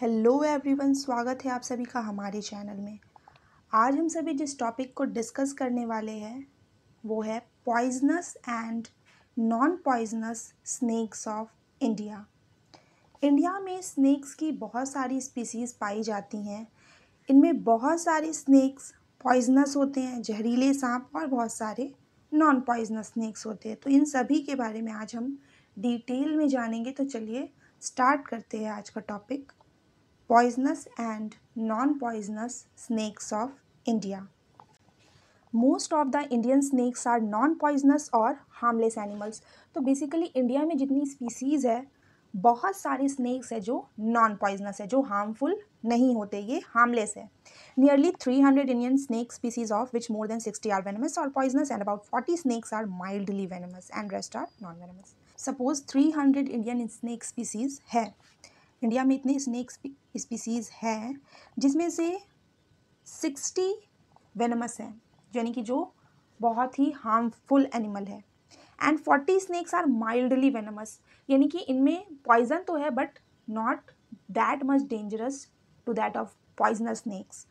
Hello everyone स्वागत है आप सभी का हमारे चैनल में आज हम सभी जिस टॉपिक को डिस्कस करने वाले हैं वो है poisonous and non poisonous snakes of India India में स्नैक्स की बहुत सारी स्पीसीज पाई जाती हैं इनमें बहुत सारे स्नैक्स पॉइजनस होते हैं जहरीले सांप और बहुत सारे नॉन पॉइजनस स्नैक्स होते हैं तो इन सभी के बारे में आज हम डिटेल में जानेंगे तो चलिए स्टार्ट करते हैं आज का topic poisonous and non-poisonous snakes of India. Most of the Indian snakes are non poisonous और हार्मलेस एनिमल्स तो बेसिकली इंडिया में जितनी स्पीसीज़ है बहुत सारी स्नैक्स है जो नॉन पॉइजनस है जो हार्मफुल नहीं होते ये हार्मलेस है nearly three hundred Indian snake species of which more than sixty are venomous और poisonous and about forty snakes are mildly venomous and rest are non venomous suppose three hundred Indian snake species है India में इतने snack species हैं जिसमें से sixty venomous हैं यानी कि जो बहुत ही हार्मफुल एनिमल है and forty snakes are mildly venomous यानी कि इनमें पॉइजन तो है but not that much dangerous to that of poisonous snakes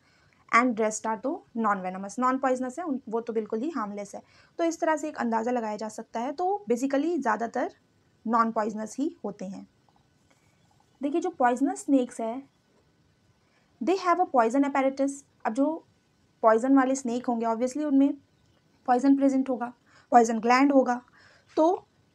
and rest are तो नॉन वेनमस नॉन पॉइजनस है वो तो बिल्कुल ही हार्मलेस है तो इस तरह से एक अंदाज़ा लगाया जा सकता है तो बेसिकली ज़्यादातर नॉन पॉइजनस ही होते हैं देखिए जो पॉइजनस स्नैक्स है दे हैव अ पॉइजन अपेरेटिस अब जो पॉइजन वाले स्नेक होंगे ऑब्वियसली उनमें पॉइजन प्रेजेंट होगा पॉइजन ग्लैंड होगा तो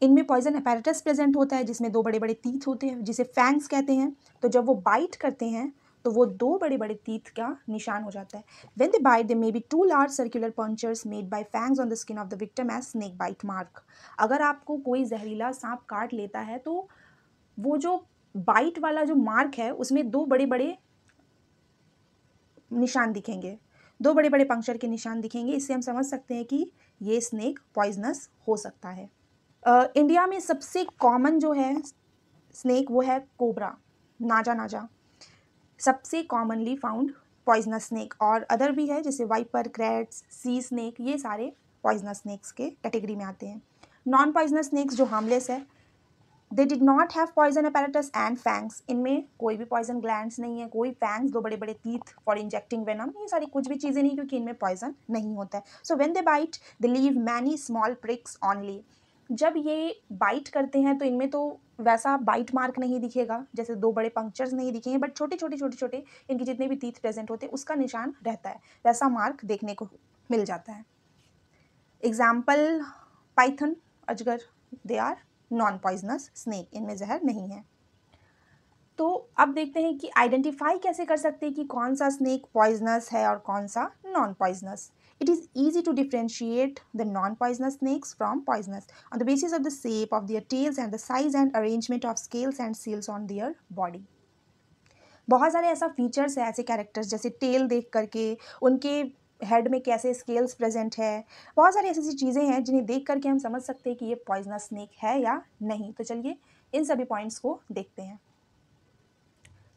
इनमें पॉइजन अपैरेटस प्रेजेंट होता है जिसमें दो बड़े बड़े तीथ होते हैं जिसे फैंग्स कहते हैं तो जब वो बाइट करते हैं तो वो दो बड़े बड़े तीथ का निशान हो जाता है when the bite they may be two large circular punctures made by fangs on the skin of the victim as snake bite mark अगर आपको कोई जहरीला सांप काट लेता है तो वो जो बाइट वाला जो मार्क है उसमें दो बड़े बड़े निशान दिखेंगे दो बड़े बड़े पंक्चर के निशान दिखेंगे इससे हम समझ सकते हैं कि ये स्नेक पॉइजनस हो सकता है आ, इंडिया में सबसे कॉमन जो है स्नेक वो है कोबरा नाजा नाजा सबसे कॉमनली फाउंड पॉइजनस स्नेक और अदर भी है जैसे वाइपर क्रैट्स सी स्नेक ये सारे पॉइजनस स्नेक्स के कैटेगरी में आते हैं नॉन पॉइजनस स्नेक्स जो हार्मलेस है they did not have poison apparatus and fangs इनमें कोई भी पॉइजन ग्लैंड नहीं है कोई फैंक्स दो बड़े बड़े तीथ फॉर इंजेक्टिंग वेनम ये सारी कुछ भी चीज़ें नहीं क्योंकि इनमें पॉइजन नहीं होता है so when they bite they leave many small pricks only जब ये बाइट करते हैं तो इनमें तो वैसा बाइट मार्क नहीं दिखेगा जैसे दो बड़े पंक्चर्स नहीं दिखेंगे बट छोटे छोटे छोटे छोटे इनके जितने भी तीथ प्रेजेंट होते हैं उसका निशान रहता है वैसा मार्क देखने को मिल जाता है एग्जाम्पल पाइथन अजगर they are non poisonous snake इनमें जहर नहीं है तो अब देखते हैं कि आइडेंटिफाई कैसे कर सकते हैं कि कौन सा स्नेक पॉइजनस है और कौन सा non poisonous it is easy to differentiate the non poisonous snakes from poisonous on the basis of the shape of their tails and the size and arrangement of scales and shields on their body बहुत सारे ऐसा features है ऐसे characters जैसे tell देख करके उनके head में कैसे स्केल्स प्रेजेंट है बहुत सारी ऐसी ऐसी चीज़ें हैं जिन्हें देख करके हम समझ सकते हैं कि ये पॉइजनस स्नेक है या नहीं तो चलिए इन सभी पॉइंट्स को देखते हैं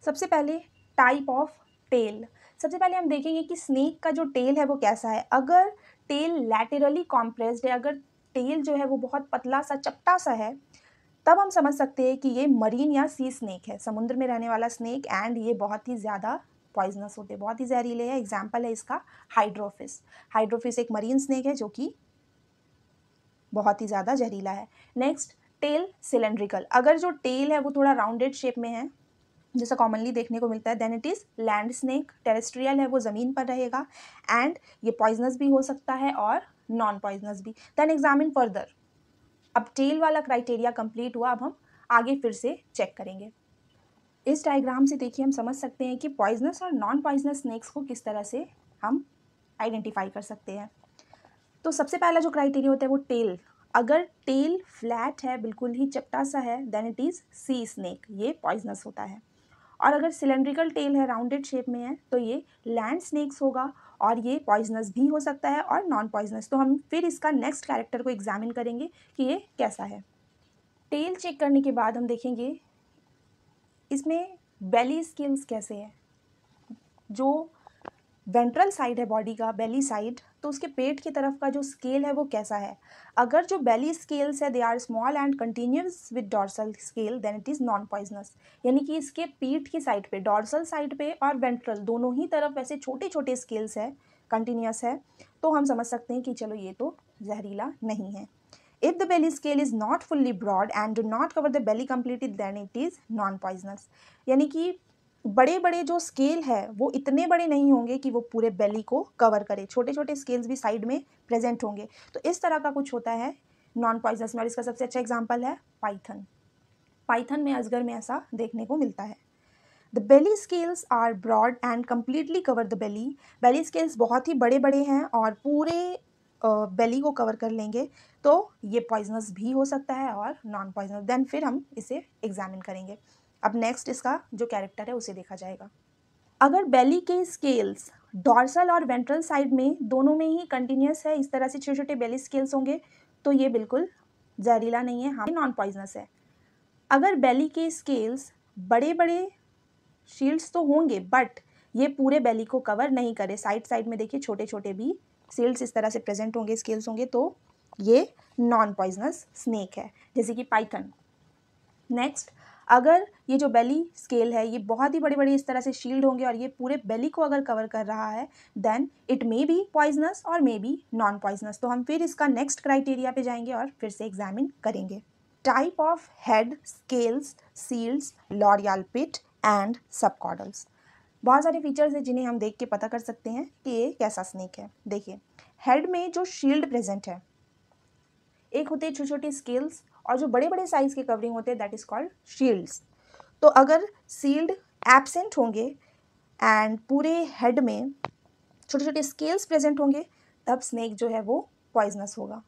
सबसे पहले टाइप ऑफ टेल सबसे पहले हम देखेंगे कि स्नेक का जो टेल है वो कैसा है अगर टेल लैटरली कॉम्प्रेस्ड है अगर टेल जो है वो बहुत पतला सा चपटा सा है तब हम समझ सकते हैं कि ये मरीन या सी स्नेक है समुद्र में रहने वाला स्नेक एंड ये बहुत ही ज़्यादा पॉइजनस होते हैं बहुत ही जहरीले है एग्जाम्पल है इसका हाइड्रोफिस हाइड्रोफिस एक मरीन स्नेक है जो कि बहुत ही ज़्यादा जहरीला है नेक्स्ट टेल सिलेंड्रिकल अगर जो टेल है वो थोड़ा राउंडेड शेप में है जैसा कॉमनली देखने को मिलता है then it is land snake terrestrial है वो ज़मीन पर रहेगा एंड ये पॉइजनस भी हो सकता है और नॉन पॉइजनस भी देन एग्जामिन फर्दर अब टेल वाला क्राइटेरिया कंप्लीट हुआ अब हम आगे फिर से चेक करेंगे इस डायग्राम से देखिए हम समझ सकते हैं कि पॉइजनस और नॉन पॉइजनस स्नैक्स को किस तरह से हम आइडेंटिफाई कर सकते हैं तो सबसे पहला जो क्राइटेरिया होता है वो टेल अगर टेल फ्लैट है बिल्कुल ही चपटा सा है then it is sea snake ये पॉइजनस होता है और अगर सिलेंड्रिकल टेल है राउंडेड शेप में है तो ये लैंड स्नैक्स होगा और ये पॉइजनस भी हो सकता है और नॉन पॉइजनस तो हम फिर इसका नेक्स्ट कैरेक्टर को एग्जामिन करेंगे कि ये कैसा है टेल चेक करने के बाद हम देखेंगे इसमें बेली स्किन्स कैसे है जो वेंट्रल साइड है बॉडी का बेली साइड तो उसके पेट की तरफ का जो स्केल है वो कैसा है अगर जो बेली स्केल्स है they are small and continuous with dorsal scale then it is non poisonous यानी कि इसके पीठ की साइड पे डॉर्सल साइड पे और वेंट्रल दोनों ही तरफ वैसे छोटे छोटे स्केल्स है कंटिन्यूस है तो हम समझ सकते हैं कि चलो ये तो जहरीला नहीं है If the belly scale is not fully broad and do not cover the belly completely then it is non poisonous. यानी कि बड़े बड़े जो स्केल है वो इतने बड़े नहीं होंगे कि वो पूरे बेली को कवर करे छोटे छोटे स्केल्स भी साइड में प्रेजेंट होंगे तो इस तरह का कुछ होता है नॉन पॉइजनस में और इसका सबसे अच्छा एग्जाम्पल है पाइथन पाइथन में अजगर में ऐसा देखने को मिलता है the belly scales are broad and completely cover the belly belly scales बहुत ही बड़े बड़े हैं और पूरे बेली को कवर कर लेंगे तो ये पॉइजनस भी हो सकता है और नॉन पॉइजनस देन फिर हम इसे एग्जामिन करेंगे अब नेक्स्ट इसका जो कैरेक्टर है उसे देखा जाएगा अगर बेली के स्केल्स डॉर्सल और वेंट्रल साइड में दोनों में ही कंटिन्यूस है इस तरह से छोटे छोटे बेली स्केल्स होंगे तो ये बिल्कुल जहरीला नहीं है हाँ नॉन पॉइजनस है अगर बेली के स्केल्स बड़े बड़े शील्ड्स तो होंगे बट ये पूरे बेली को कवर नहीं करे साइड साइड में देखिए छोटे छोटे भी सेल्स इस तरह से प्रेजेंट होंगे स्केल्स होंगे तो ये नॉन पॉइजनस स्नेक है जैसे कि पाइथन नेक्स्ट अगर ये जो बेली स्केल है ये बहुत ही बड़ी बड़ी इस तरह से शील्ड होंगे और ये पूरे बेली को अगर कवर कर रहा है then it may be poisonous और मे बी नॉन पॉइजनस तो हम फिर इसका नेक्स्ट क्राइटेरिया पे जाएंगे और फिर से एग्जामिन करेंगे type of head scales shields loreal pit and subcaudals बहुत सारे फीचर्स हैं जिन्हें हम देख के पता कर सकते हैं कि ये कैसा स्नेक है देखिए हेड में जो शील्ड प्रेजेंट है एक होते हैं छोटे छोटे स्केल्स और जो बड़े बड़े साइज़ के कवरिंग होते हैं दैट इज़ कॉल्ड शील्ड्स तो अगर शील्ड एबसेंट होंगे एंड पूरे हेड में छोटे छोटे स्केल्स प्रेजेंट होंगे तब स्नेक जो है वो पॉइजनस होगा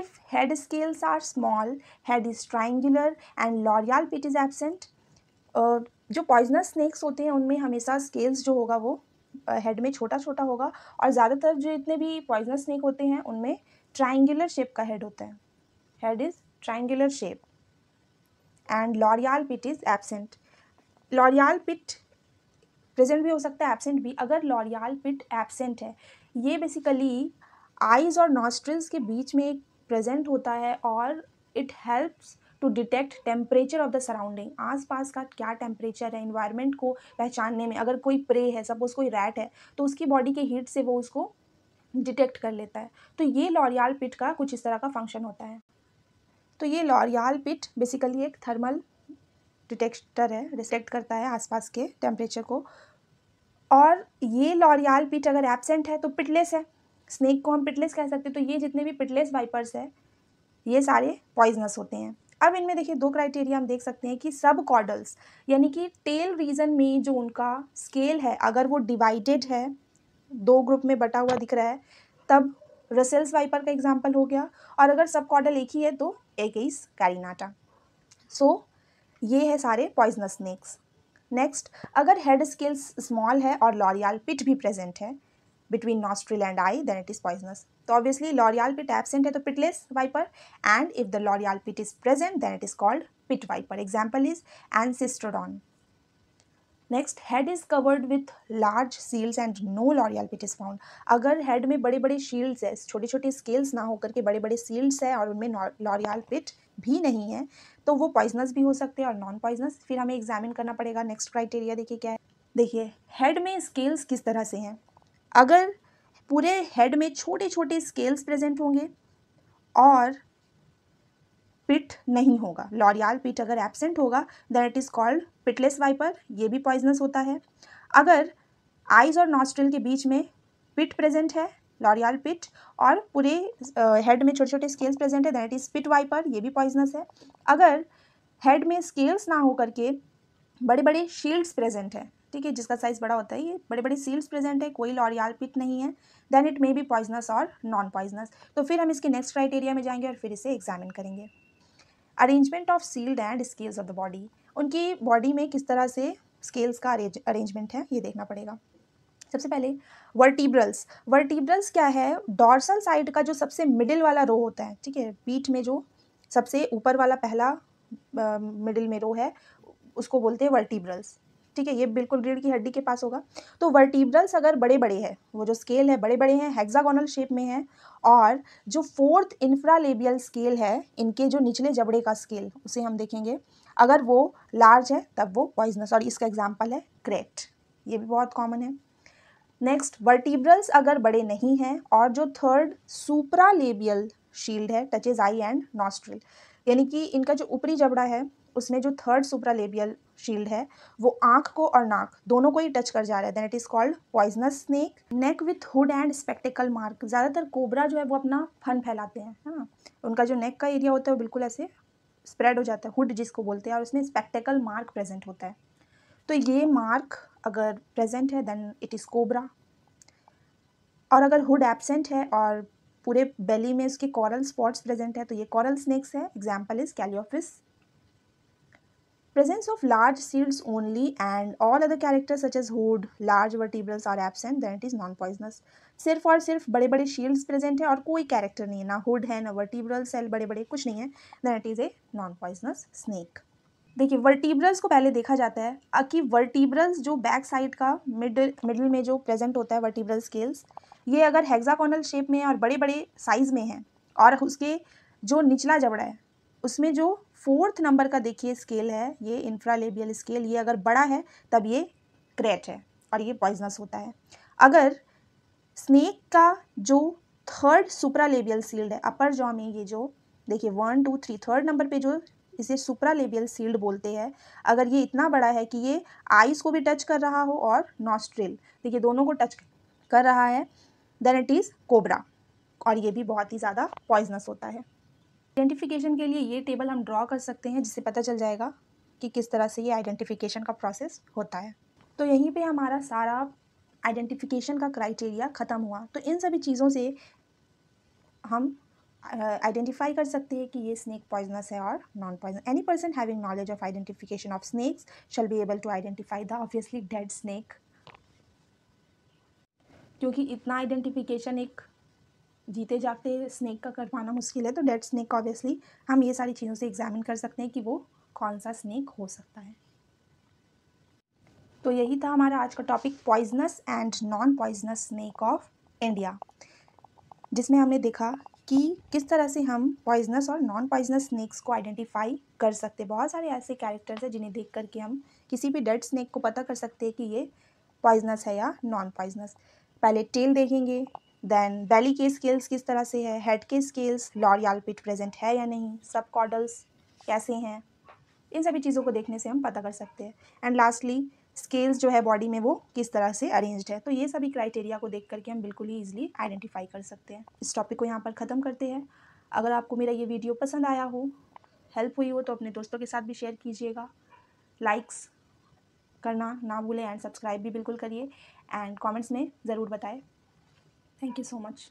if head scales are small head is triangular and loreal pit is absent जो पॉइजनस स्नैक्स होते हैं उनमें हमेशा स्केल्स जो होगा वो हेड में छोटा छोटा होगा और ज़्यादातर जो इतने भी पॉइजनस स्नैक होते हैं उनमें ट्राइंगुलर शेप का हेड होता है head is triangular shape and loreal pit is absent loreal pit present भी हो सकता है एबसेंट भी अगर लॉरियाल पिट एबसेंट है ये बेसिकली आइज़ और नॉस्ट्रल्स के बीच में एक प्रेजेंट होता है और it helps to detect temperature of the surrounding आसपास का क्या टेम्परेचर है इन्वायरमेंट को पहचानने में अगर कोई प्रे है सपोज कोई रैट है तो उसकी बॉडी के हीट से वो उसको डिटेक्ट कर लेता है तो ये लॉरियाल पिट का कुछ इस तरह का फंक्शन होता है तो ये लॉरियाल पिट बेसिकली एक थर्मल डिटेक्टर है डिटेक्ट करता है आसपास के टेम्परेचर को और ये लॉरियाल पिट अगर एबसेंट है तो पिटलेस है स्नेक को हम पिटलेस कह सकते हैं तो ये जितने भी पिटलेस वाइपर्स है ये सारे पॉइजनस होते हैं अब इनमें देखिए दो क्राइटेरिया हम देख सकते हैं कि सब कॉडल्स यानी कि टेल रीजन में जो उनका स्केल है अगर वो डिवाइडेड है दो ग्रुप में बटा हुआ दिख रहा है तब रसेल्स वाइपर का एग्जाम्पल हो गया और अगर सब कॉडल एक ही है तो एक कैरिनाटा सो ये है सारे पॉइजनस स्नेक्स नेक्स्ट अगर हेड स्केल्स स्मॉल है और लॉरियाल पिट भी प्रेजेंट है between nostril and eye then it is poisonous तो obviously L'Oreal pit absent है तो pitless and and if the L'Oreal pit is present then it is called pit example example is ancestrodon next head is covered with large shields and no loreal pit is found अगर head में बड़े बड़े shields है छोटे छोटे scales ना होकर के बड़े बड़े सील्ड्स है और उनमें लॉरियल पिट भी नहीं है तो वो पॉइजनस भी हो सकते हैं और नॉन पॉइजनस फिर हमें एग्जामिन करना पड़ेगा नेक्स्ट क्राइटेरिया देखिए क्या है देखिए हेड में स्केल्स किस तरह से हैं अगर पूरे हेड में छोटे छोटे स्केल्स प्रेजेंट होंगे और पिट नहीं होगा लॉरियाल पिट अगर एबसेंट होगा then it is called pitless viper ये भी पॉइजनस होता है अगर आइज और नॉस्ट्रिल के बीच में पिट प्रेजेंट है लॉरियाल पिट और पूरे हेड uh, में छोटे छोटे स्केल्स प्रेजेंट है दैट इज़ पिट वाइपर ये भी पॉइजनस है अगर हेड में स्केल्स ना होकर के बड़े बड़े शील्ड्स प्रेजेंट हैं ठीक है जिसका साइज़ बड़ा होता है ये बड़े बड़े सील्स प्रेजेंट है कोई लॉरियाल पिट नहीं है then it may be poisonous और नॉन पॉइजनस तो फिर हम इसके नेक्स्ट क्राइटेरिया में जाएंगे और फिर इसे एग्जामिन करेंगे arrangement of shields and scales of the body उनकी बॉडी में किस तरह से स्केल्स का अरेंजमेंट है ये देखना पड़ेगा सबसे पहले वर्टिब्रल्स वर्टिब्रल्स क्या है डॉर्सल साइड का जो सबसे मिडिल वाला रो होता है ठीक है पीठ में जो सबसे ऊपर वाला पहला मिडिल में रो है उसको बोलते हैं वर्टिब्रल्स ठीक है ये बिल्कुल रीढ़ की हड्डी के पास होगा तो वर्टिब्रल्स अगर बड़े बड़े हैं वो जो स्केल है बड़े बड़े हैं हेक्सागोनल शेप में है और जो फोर्थ इंफ्रालेबियल स्केल है इनके जो निचले जबड़े का स्केल उसे हम देखेंगे अगर वो लार्ज है तब वो पॉइजनस और इसका एग्जाम्पल है क्रेट ये भी बहुत कॉमन है नेक्स्ट वर्टिब्रल्स अगर बड़े नहीं हैं और जो थर्ड लेबियल शील्ड है टचेज आई एंड नॉस्ट्रल यानी कि इनका जो ऊपरी जबड़ा है उसमें जो थर्ड सुप्रालेबियल शील्ड है वो आंख को और नाक दोनों को ही टच कर जा रहा है then it is called poisonous snake neck with hood and spectacle mark ज़्यादातर कोबरा जो है वो अपना फन फैलाते हैं है हाँ। ना उनका जो नेक का एरिया होता है वो बिल्कुल ऐसे स्प्रेड हो जाता है हुड जिसको बोलते हैं और उसमें स्पेक्टिकल मार्क प्रेजेंट होता है तो ये मार्क अगर प्रेजेंट है देन इट इज़ कोबरा और अगर हुड एबसेंट है और पूरे बेली में उसके कॉरल स्पॉट्स प्रेजेंट है तो ये कॉरल स्नेक्स है एग्जाम्पल इज़ कैलियोफिस Presence of large shields only and all other characters such as hood, large vertebrals are absent, then it is non-poisonous. सिर्फ और सिर्फ बड़े बड़े शील्ड्स प्रेजेंट हैं और कोई कैरेक्टर नहीं है ना हुड है ना वर्टिब्रल सेल बड़े बड़े कुछ नहीं है then it is a non poisonous snake देखिए वर्टिब्रल्स को पहले देखा जाता है कि वर्टिब्रल्स जो बैक साइड का मिडल मिडल में जो प्रेजेंट होता है वर्टिब्रल स्केल्स ये अगर हेक्साकोनल शेप में और बड़े बड़े साइज़ में है और उसके जो निचला जबड़ा है उसमें जो फोर्थ नंबर का देखिए स्केल है ये इंफ्रालेबियल स्केल ये अगर बड़ा है तब ये क्रैट है और ये पॉइजनस होता है अगर स्नेक का जो थर्ड सुप्रालेबियल सील्ड है अपर जॉ में ये जो देखिए one two three third number पे जो इसे सुप्रालेबियल सील्ड बोलते हैं अगर ये इतना बड़ा है कि ये आइज को भी टच कर रहा हो और नॉस्ट्रिल देखिए दोनों को टच कर रहा है देन इट इज़ कोबरा और ये भी बहुत ही ज़्यादा पॉइजनस होता है आइडेंटिफिकेशन के लिए ये टेबल हम ड्रॉ कर सकते हैं जिससे पता चल जाएगा कि किस तरह से ये आइडेंटिफिकेशन का प्रोसेस होता है तो यहीं पे हमारा सारा आइडेंटिफिकेशन का क्राइटेरिया ख़त्म हुआ तो इन सभी चीज़ों से हम आइडेंटिफाई कर सकते हैं कि ये स्नैक पॉइजनस है और non poison any person having knowledge of identification of snakes shall be able to identify the obviously dead snake क्योंकि इतना आइडेंटिफिकेशन एक जीते जागते स्नैक का कर पाना मुश्किल है तो डेड स्नैक ऑब्वियसली हम ये सारी चीज़ों से एग्जामिन कर सकते हैं कि वो कौन सा स्नैक हो सकता है तो यही था हमारा आज का topic poisonous and non poisonous snake of India जिसमें हमने देखा कि किस तरह से हम पॉइजनस और नॉन पॉइजनस स्नैक्स को आइडेंटिफाई कर सकते हैं बहुत सारे ऐसे कैरेक्टर्स हैं जिन्हें देख करके हम किसी भी डेड स्नैक को पता कर सकते हैं कि ये पॉइजनस है या नॉन पॉइजनस पहले टेल देखेंगे देन बेली के स्केल्स किस तरह से है हेड के स्केल्स लॉरियाल पिट प्रेजेंट है या नहीं सब कॉडल्स कैसे हैं इन सभी चीज़ों को देखने से हम पता कर सकते हैं एंड लास्टली स्केल्स जो है बॉडी में वो किस तरह से अरेंज्ड है तो ये सभी क्राइटेरिया को देख करके हम बिल्कुल ही ईजिली आइडेंटिफाई कर सकते हैं इस टॉपिक को यहाँ पर ख़त्म करते हैं अगर आपको मेरा ये वीडियो पसंद आया हो हेल्प हुई हो तो अपने दोस्तों के साथ भी शेयर कीजिएगा लाइक्स करना ना भूलें एंड सब्सक्राइब भी बिल्कुल करिए एंड कमेंट्स में ज़रूर बताएं Thank you so much.